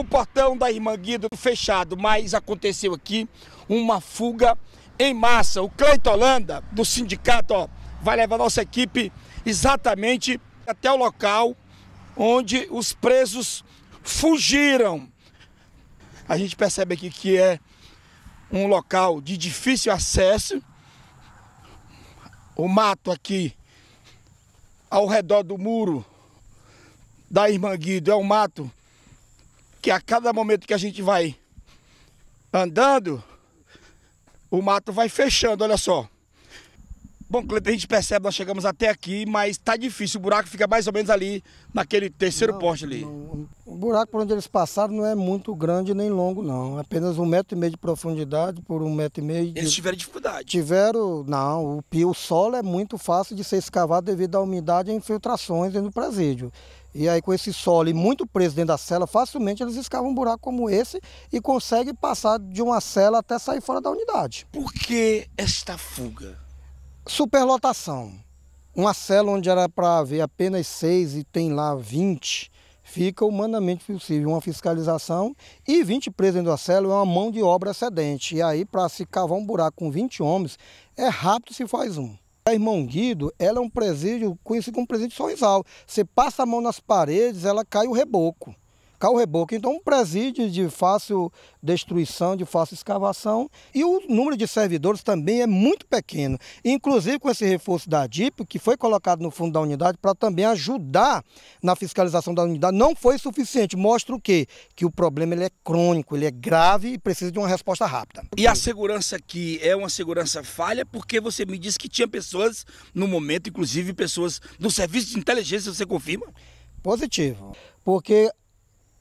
O portão da Irmã Guido fechado, mas aconteceu aqui uma fuga em massa. O Cleito Holanda, do sindicato, ó, vai levar nossa equipe exatamente até o local onde os presos fugiram. A gente percebe aqui que é um local de difícil acesso. O mato aqui ao redor do muro da Irmã Guido é um mato que a cada momento que a gente vai andando, o mato vai fechando, olha só. Bom, Cleiton, a gente percebe, nós chegamos até aqui, mas tá difícil, o buraco fica mais ou menos ali, naquele terceiro não, poste ali. Não. O buraco por onde eles passaram não é muito grande nem longo, não. É apenas um metro e meio de profundidade por um metro e meio. De... Eles tiveram dificuldade? Tiveram, não. O, o solo é muito fácil de ser escavado devido à umidade e infiltrações no presídio. E aí com esse solo e muito preso dentro da cela, facilmente eles escavam um buraco como esse e conseguem passar de uma cela até sair fora da unidade. Por que esta fuga? Superlotação. Uma cela onde era para haver apenas seis e tem lá 20, fica humanamente possível uma fiscalização e 20 presos dentro da cela é uma mão de obra excedente. E aí, para se cavar um buraco com 20 homens, é rápido se faz um. Irmão Guido, ela é um presídio conhecido como presídio de Sorrisal. Você passa a mão nas paredes, ela cai o reboco carro reboco. Então, um presídio de fácil destruição, de fácil escavação. E o número de servidores também é muito pequeno. Inclusive, com esse reforço da DIP, que foi colocado no fundo da unidade para também ajudar na fiscalização da unidade, não foi suficiente. Mostra o quê? Que o problema ele é crônico, ele é grave e precisa de uma resposta rápida. E a segurança aqui é uma segurança falha, porque você me disse que tinha pessoas no momento, inclusive pessoas do serviço de inteligência, você confirma? Positivo. Porque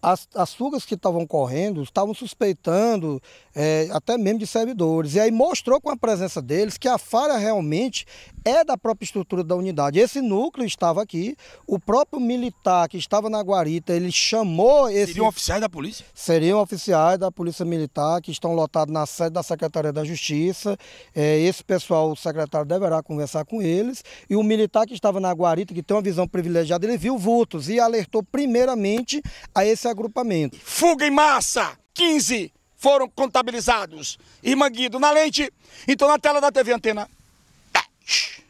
as, as fugas que estavam correndo estavam suspeitando é, até mesmo de servidores. E aí mostrou com a presença deles que a falha realmente é da própria estrutura da unidade. Esse núcleo estava aqui, o próprio militar que estava na guarita, ele chamou esse. Seriam oficiais da polícia? Seriam oficiais da Polícia Militar que estão lotados na sede da Secretaria da Justiça. É, esse pessoal, o secretário deverá conversar com eles. E o militar que estava na guarita, que tem uma visão privilegiada, ele viu vultos e alertou primeiramente a esse desse agrupamento. Fuga em massa! 15 foram contabilizados. Irmã Guido, na lente. Então na tela da TV Antena. 10.